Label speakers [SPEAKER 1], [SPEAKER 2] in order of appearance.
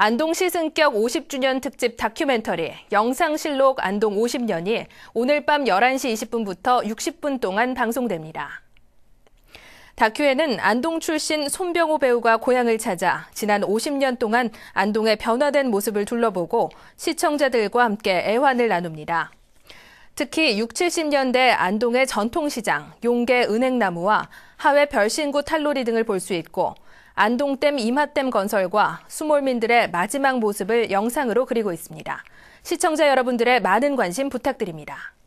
[SPEAKER 1] 안동시 승격 50주년 특집 다큐멘터리 영상실록 안동 50년이 오늘 밤 11시 20분부터 60분 동안 방송됩니다. 다큐에는 안동 출신 손병호 배우가 고향을 찾아 지난 50년 동안 안동의 변화된 모습을 둘러보고 시청자들과 함께 애환을 나눕니다. 특히 6, 70년대 안동의 전통시장, 용계 은행나무와 하회 별신구 탈로리 등을 볼 수 있고 안동댐 임하댐 건설과 수몰민들의 마지막 모습을 영상으로 그리고 있습니다. 시청자 여러분들의 많은 관심 부탁드립니다.